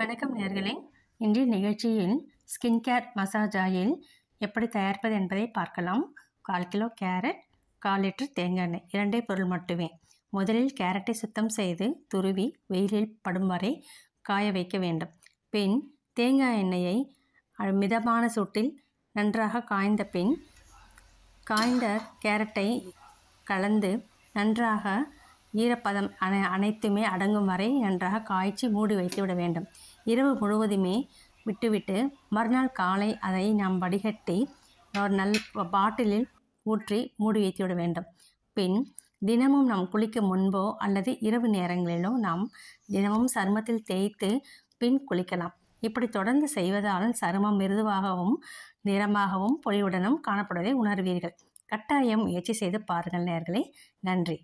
வணக்கம் நேர்களே இன்றைய நிகழ்ச்சியில் ஸ்கின் கேர் மசாஜ் ஆயில் எப்படி தயாரிப்பது என்பதை பார்க்கலாம் கால் கிலோ கேரட் கால் லிட்டர் தேங்காய் எண்ணெய் இரண்டே பொருள் மட்டுமே முதலில் கேரட்டை சுத்தம் செய்து துருவி வெயிலில் படும் வரை காய வைக்க வேண்டும் பின் தேங்காய் எண்ணெயை மிதமான சூட்டில் நன்றாக காய்ந்த பின் காய்ந்த கேரட்டை கலந்து நன்றாக ஈரப்பதம் அனை அனைத்துமே அடங்கும் வரை நன்றாக காய்ச்சி மூடி வைத்துவிட வேண்டும் இரவு முழுவதுமே விட்டுவிட்டு மறுநாள் காலை அதை நாம் வடிகட்டி ஒரு நல் பாட்டிலில் ஊற்றி மூடி வைத்துவிட வேண்டும் பின் தினமும் நாம் குளிக்க முன்போ அல்லது இரவு நேரங்களிலோ நாம் தினமும் சருமத்தில் தேய்த்து பின் குளிக்கலாம் இப்படி தொடர்ந்து செய்வதால் சருமம் மிருதுவாகவும் நிறமாகவும் பொலிவுடனும் காணப்படுவதை உணர்வீர்கள் கட்டாயம் முயற்சி செய்து பாருங்கள் நேர்களே நன்றி